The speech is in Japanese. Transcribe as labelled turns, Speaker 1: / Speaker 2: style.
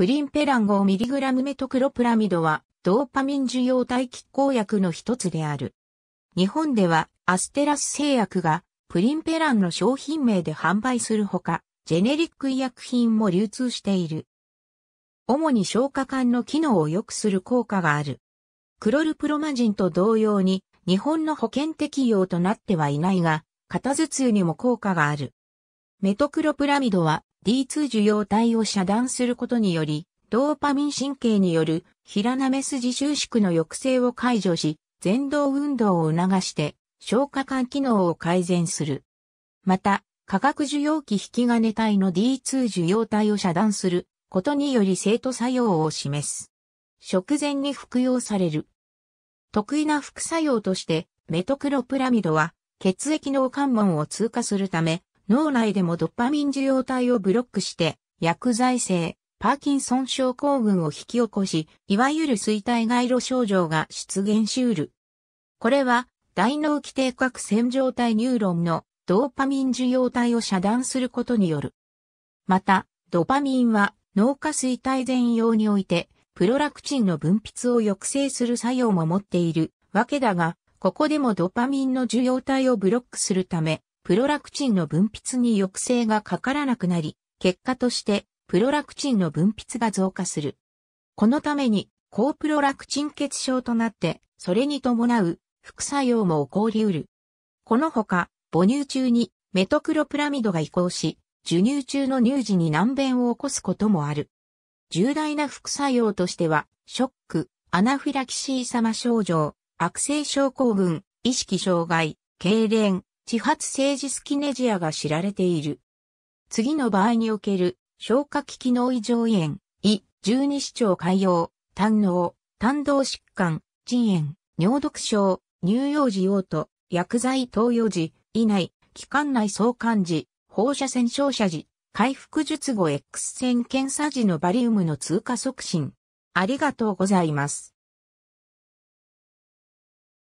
Speaker 1: プリンペラン 5mg メトクロプラミドは、ドーパミン受容体拮抗薬の一つである。日本では、アステラス製薬が、プリンペランの商品名で販売するほか、ジェネリック医薬品も流通している。主に消化管の機能を良くする効果がある。クロルプロマジンと同様に、日本の保険適用となってはいないが、片頭痛にも効果がある。メトクロプラミドは、D2 受容体を遮断することにより、ドーパミン神経による平ス。筋収縮の抑制を解除し、前動運動を促して消化管機能を改善する。また、化学受容器引き金体の D2 受容体を遮断することにより生徒作用を示す。食前に服用される。得意な副作用として、メトクロプラミドは血液の関門を通過するため、脳内でもドパミン受容体をブロックして、薬剤性、パーキンソン症候群を引き起こし、いわゆる衰退外路症状が出現しうる。これは、大脳基底核線状態ニューロンのドーパミン受容体を遮断することによる。また、ドパミンは脳下垂体全容において、プロラクチンの分泌を抑制する作用も持っているわけだが、ここでもドパミンの受容体をブロックするため、プロラクチンの分泌に抑制がかからなくなり、結果としてプロラクチンの分泌が増加する。このために、高プロラクチン血症となって、それに伴う副作用も起こり得る。このほか、母乳中にメトクロプラミドが移行し、授乳中の乳児に難便を起こすこともある。重大な副作用としては、ショック、アナフィラキシー様症状、悪性症候群、意識障害、痙攣、地発性ジスキネジアが知られている。次の場合における消化器機能異常炎、胃、十二指腸潰瘍、胆脳、胆道疾患、腎炎、尿毒症、乳幼児用途、薬剤投与時、以内、気管内相関時、放射線照射時、回復術後 X 線検査時のバリウムの通過促進。ありがとうございます。